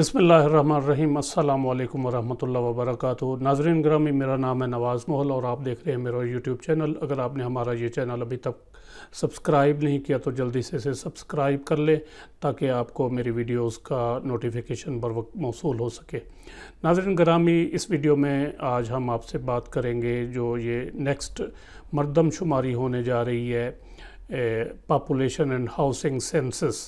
बसमीम् अल्लाम वरहमल वक् नाजरन ग्रामी मेरा नाम है नवाज़ मोहल और आप देख रहे हैं मेरा यूट्यूब चैनल अगर आपने हमारा ये चैनल अभी तक सब्सक्राइब नहीं किया तो जल्दी से इसे सब्सक्राइब कर ले ताकि आपको मेरी वीडियोस का नोटिफिकेशन बर वक्त मौसू हो सके नाजरन ग्रामी इस वीडियो में आज हम आपसे बात करेंगे जो ये नेक्स्ट मरदमशुमारी होने जा रही है पापुलेशन एंड हाउसिंग सेंसस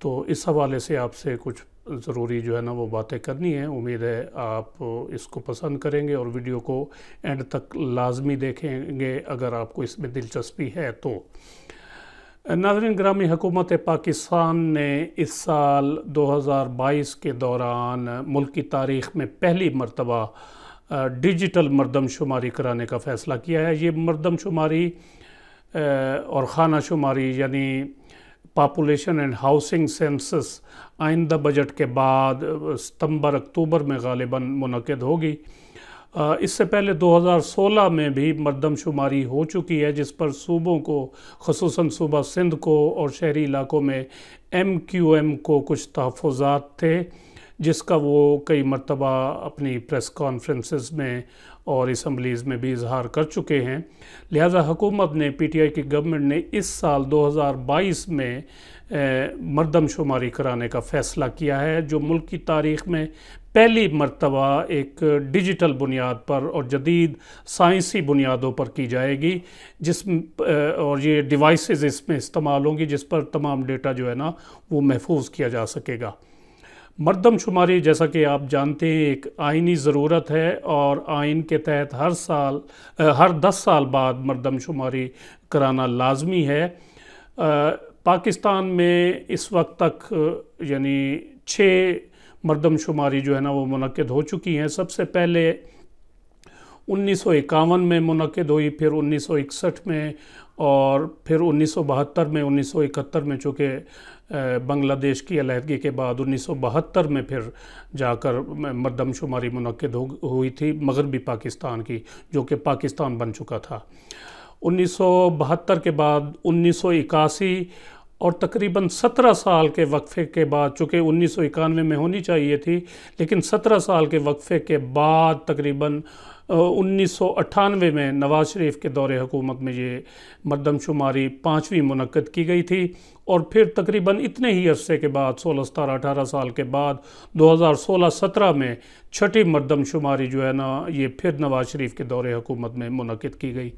तो इस हवाले से आपसे कुछ ज़रूरी जो है ना वो बातें करनी है उम्मीद है आप इसको पसंद करेंगे और वीडियो को एंड तक लाजमी देखेंगे अगर आपको इसमें दिलचस्पी है तो नाजरन ग्रामी हकूमत पाकिस्तान ने इस साल 2022 के दौरान मुल्क की तारीख में पहली मरतबा डिजिटल मरदमशुमारी कराने का फ़ैसला किया है ये मरदमशुमारी और खाना शुमारी यानी पापुलेशन एंड हाउसिंग सेंसस आइंदा बजट के बाद सितंबर अक्टूबर में गालिबा मनद होगी इससे पहले 2016 में भी मरदमशुमारी हो चुकी है जिस पर सूबों को खसूस सूबा सिंध को और शहरी इलाकों में एम क्यू एम को कुछ तहफ़ात थे जिसका वो कई मरतबा अपनी प्रेस कॉन्फ्रेंसेस में और इसम्बलीज़ में भी इजहार कर चुके हैं लिहाजा हुकूमत ने पी टी आई की गवर्नमेंट ने इस साल 2022 में मरदमशुमारी कराने का फ़ैसला किया है जो मुल्क की तारीख में पहली मरतबा एक डिजिटल बुनियाद पर और जदीद साइंसी बुनियादों पर की जाएगी जिस और ये डिवाइसेस इसमें इस्तेमाल होंगी जिस पर तमाम डेटा जो है ना वो महफूज किया जा सकेगा मरदमशुमारी जैसा कि आप जानते हैं एक आइनी ज़रूरत है और आइन के तहत हर साल हर दस साल बाद मरदमशुमारी कराना लाजमी है पाकिस्तान में इस वक्त तक यानी छः मरदमशुमारी जो है ना वो मनद हो चुकी हैं सबसे पहले उन्नीस सौ इक्यावन में मनद हुई फिर उन्नीस सौ इकसठ में और फिर 1972 में 1971 में चूँकि बांग्लादेश की अलहदगी के बाद 1972 में फिर जाकर मरदमशुमारी मनद हो हुई थी मगरबी पाकिस्तान की जो कि पाकिस्तान बन चुका था 1972 के बाद उन्नीस और तकरीबन 17 साल के वक्फे के बाद चूँकि उन्नीस में होनी चाहिए थी लेकिन 17 साल के वक्फे के बाद तकरीबन उन्नीस में नवाज़ शरीफ के दौर हुकूमत में ये मरदमशुमारी पाँचवीं मनक़द की गई थी और फिर तकरीबन इतने ही अरसे के बाद सोलह सतारह अठारह साल के बाद 2016-17 में छठी मरदमशुमारी जो है ना ये फिर नवाज़ शरीफ के दौर हुकूमत में मनक़द की गई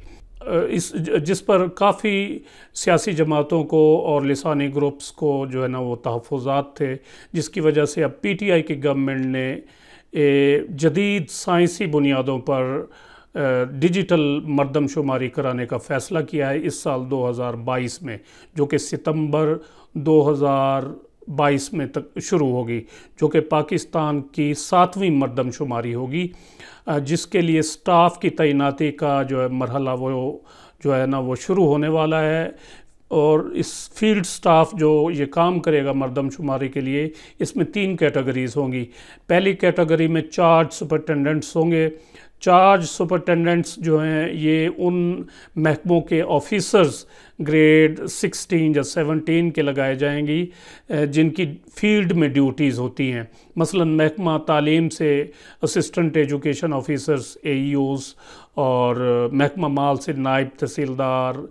इस जिस पर काफ़ी सियासी जमातों को और लसानी ग्रुप्स को जो है ना वो तहफ़ात थे जिसकी वजह से अब पी टी आई की गवर्नमेंट ने जदीद साइंसी बुनियादों पर डिजिटल मरदमशुमारी कराने का फ़ैसला किया है इस साल 2022 में जो कि सितंबर हज़ार बाईस में तक शुरू होगी जो कि पाकिस्तान की सातवीं मरदमशुमारी होगी जिसके लिए स्टाफ की तैनाती का जो है मरहला वो जो है ना वो शुरू होने वाला है और इस फील्ड स्टाफ जो ये काम करेगा मरदमशुमारी के लिए इसमें तीन कैटेगरीज़ होंगी पहली कैटेगरी में चार्ज सुपरटेंडेंट्स होंगे चार्ज सुपरटेंडेंट्स जो हैं ये उन महकमों के ऑफिसर्स ग्रेड 16 या 17 के लगाए जाएंगी जिनकी फील्ड में ड्यूटीज़ होती हैं मसलन महकमा तालीम से असिस्टेंट एजुकेशन ऑफिसर्स ए और महकमा माल से नायब तहसीलदार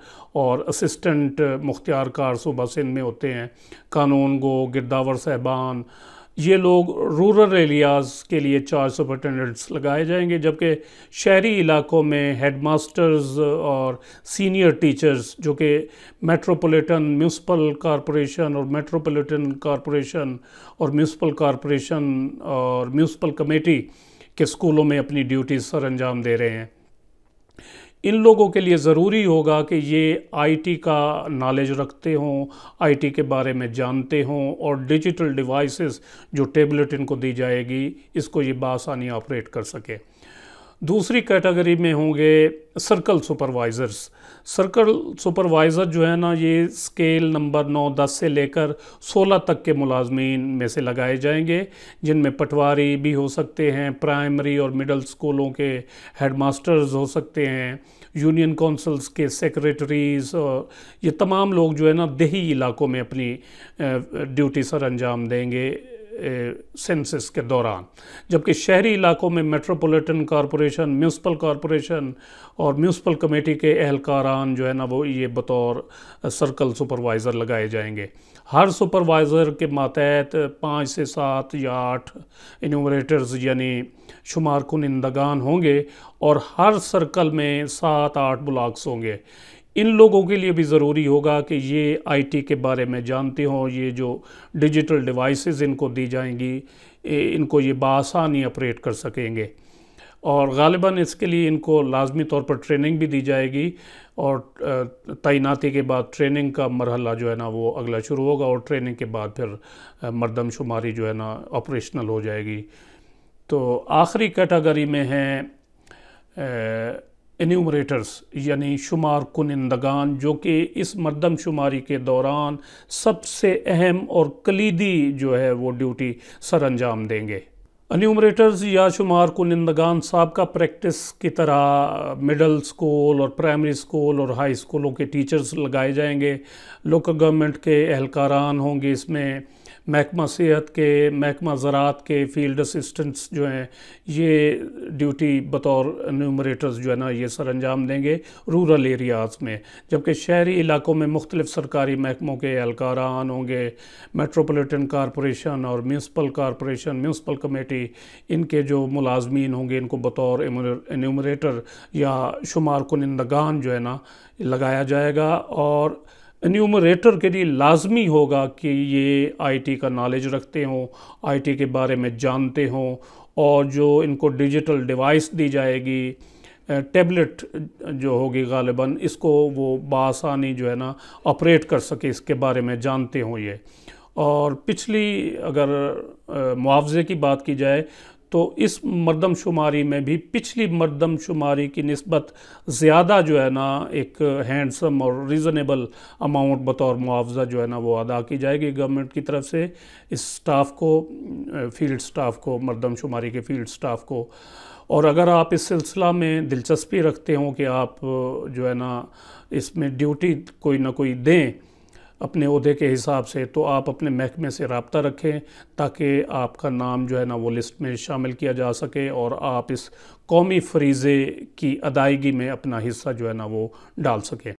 और असिस्टेंट मुख्तियार कार सूबा सिंध में होते हैं कानून गो गिरदावर साहबान ये लोग रूरल एरियाज़ के लिए चार सुपरटेंडेंट्स लगाए जाएंगे जबकि शहरी इलाकों में हेड मास्टर्स और सीनियर टीचर्स जो कि मेट्रोपॉलिटन म्यूनसिपल कॉरपोरेशन और मेट्रोपॉलिटन कॉरपोरेशन और म्यूनसिपल कॉरपोरेशन और म्यूनसिपल कमेटी के स्कूलों में अपनी ड्यूटी सर अंजाम दे रहे हैं इन लोगों के लिए ज़रूरी होगा कि ये आईटी का नॉलेज रखते हों आईटी के बारे में जानते हों और डिजिटल डिवाइसेस जो टेबलेट इनको दी जाएगी इसको ये बासानी ऑपरेट कर सके दूसरी कैटेगरी में होंगे सर्कल सुपरवाइज़र्स सर्कल सुपरवाइज़र जो है ना ये स्केल नंबर नौ दस से लेकर सोलह तक के मुलाजमीन में से लगाए जाएंगे जिनमें पटवारी भी हो सकते हैं प्राइमरी और मिडल स्कूलों के हेडमास्टर्स हो सकते हैं यूनियन कौंसल्स के सेक्रेटरीज़ और ये तमाम लोग जो है ना दही इलाकों में अपनी ड्यूटी सर अंजाम देंगे सेंसिस के दौरान जबकि शहरी इलाकों में मेट्रोपॉलिटन कॉरपोरेशन म्यूनसिपल कॉरपोरेशन और म्यूनसिपल कमेटी के अहलकारान जो है ना वो ये बतौर सर्कल सुपरवाइज़र लगाए जाएंगे हर सुपरवाइज़र के मातहत पाँच से सात या आठ इनोवेटर्स यानी शुमार कुनंदगान होंगे और हर सर्कल में सात आठ ब्लॉक्स होंगे इन लोगों के लिए भी ज़रूरी होगा कि ये आईटी के बारे में जानते हों ये जो डिजिटल डिवाइसेस इनको दी जाएंगी इनको ये बासानी ऑपरेट कर सकेंगे और गालिबा इसके लिए इनको लाजमी तौर पर ट्रेनिंग भी दी जाएगी और तैनाती के बाद ट्रेनिंग का मरहला जो है ना वो अगला शुरू होगा और ट्रेनिंग के बाद फिर मरदमशुमारी जो है ना ऑपरेशनल हो जाएगी तो आखिरी कैटागरी में हैं इन्यूमरेटर्स यानी शुमार कुनंदगान जो कि इस मरदमशुमारी के दौरान सबसे अहम और कलीदी जो है वो ड्यूटी सर अंजाम देंगे अन्यूमरेटर्स या शुमार कुनंदगान साहब का प्रैक्टिस की तरह मिडल स्कूल और प्राइमरी स्कूल और हाई स्कूलों के टीचर्स लगाए जाएंगे लोकल गवर्नमेंट के एहलकारान होंगे इसमें महकमा सेहत के महकमा ज़रात के फील्ड असिस्टेंट्स जो हैं ये ड्यूटी बतौर न्यूमरेटर्स जो है ना ये सर अंजाम देंगे रूरल एरियाज़ में जबकि शहरी इलाकों में मुख्तलिफ सरकारी महकमों के एहलकारान होंगे मेट्रोपोलिटन कॉरपोरेशन और म्यूनसपल कॉरपोरेशन म्यूनसपल कमेटी इनके जो मुलाजमीन होंगे इनको बतौर न्यूमरेटर या शुमार कुनंदगान जो है ना लगाया जाएगा और एन्यूमरेटर के लिए लाजमी होगा कि ये आईटी का नॉलेज रखते हों आईटी के बारे में जानते हों और जो इनको डिजिटल डिवाइस दी जाएगी टेबलेट जो होगी गालिबा इसको वो बासानी जो है ना ऑपरेट कर सके इसके बारे में जानते हों ये और पिछली अगर मुआवजे की बात की जाए तो इस मरदमशुमारी में भी पिछली मरदमशुमारी की नस्बत ज़्यादा जो है ना एक हैंडसम और रीज़नेबल अमाउंट बतौर मुआवजा जो है ना वो अदा की जाएगी गवर्नमेंट की तरफ से इस स्टाफ़ को फील्ड स्टाफ़ को मरदमशुमारी के फील्ड स्टाफ़ को और अगर आप इस सिलसिला में दिलचस्पी रखते हों कि आप जो है ना इसमें ड्यूटी कोई ना कोई दें अपने अहदे के हिसाब से तो आप अपने महकमे से रबता रखें ताकि आपका नाम जो है ना वो लिस्ट में शामिल किया जा सके और आप इस कौमी फरीज़े की अदायगी में अपना हिस्सा जो है ना वो डाल सकें